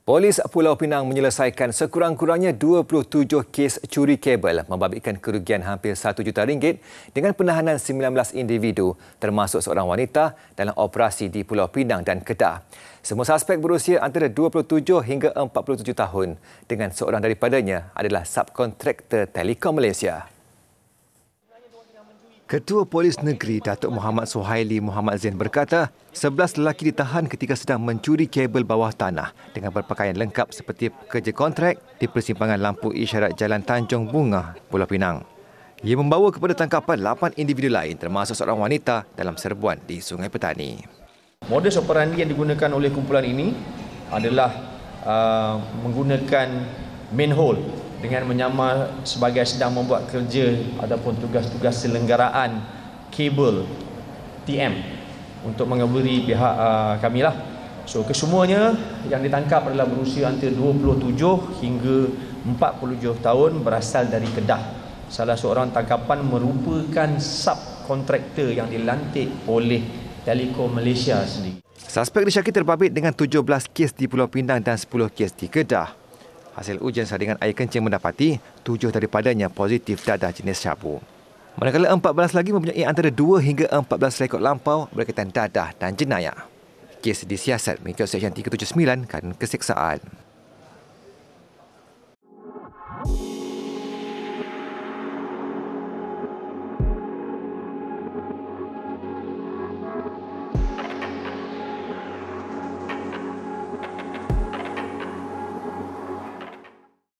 Polis Pulau Pinang menyelesaikan sekurang-kurangnya 27 kes curi kabel membabitkan kerugian hampir 1 juta ringgit dengan penahanan 19 individu termasuk seorang wanita dalam operasi di Pulau Pinang dan Kedah. Semua suspek berusia antara 27 hingga 47 tahun dengan seorang daripadanya adalah subkontraktor Telekom Malaysia. Ketua Polis Negeri Datuk Muhammad Suhaili Muhammad Zain berkata, 11 lelaki ditahan ketika sedang mencuri kabel bawah tanah dengan berpakaian lengkap seperti pekerja kontrak di persimpangan lampu isyarat Jalan Tanjung Bunga, Pulau Pinang. Ia membawa kepada tangkapan 8 individu lain termasuk seorang wanita dalam serbuan di Sungai Petani. Modus operandi yang digunakan oleh kumpulan ini adalah uh, menggunakan manhole dengan menyamar sebagai sedang membuat kerja ataupun tugas-tugas selenggaraan kabel TM untuk mengaburi pihak uh, ah, kami lah. So kesemuanya yang ditangkap adalah berusia antara 27 hingga 47 tahun berasal dari Kedah. Salah seorang tangkapan merupakan sub kontraktor yang dilantik oleh Telekom Malaysia sendiri. Suspek disyaki terpabit dengan 17 kes di Pulau Pinang dan 10 kes di Kedah. Hasil ujian saringan air kencing mendapati tujuh daripadanya positif dadah jenis cabu. Manakala 14 lagi mempunyai antara dua hingga 14 rekod lampau berkaitan dadah dan jenayah. Kes disiasat mengikut Seksyen 379 kan keseksaan.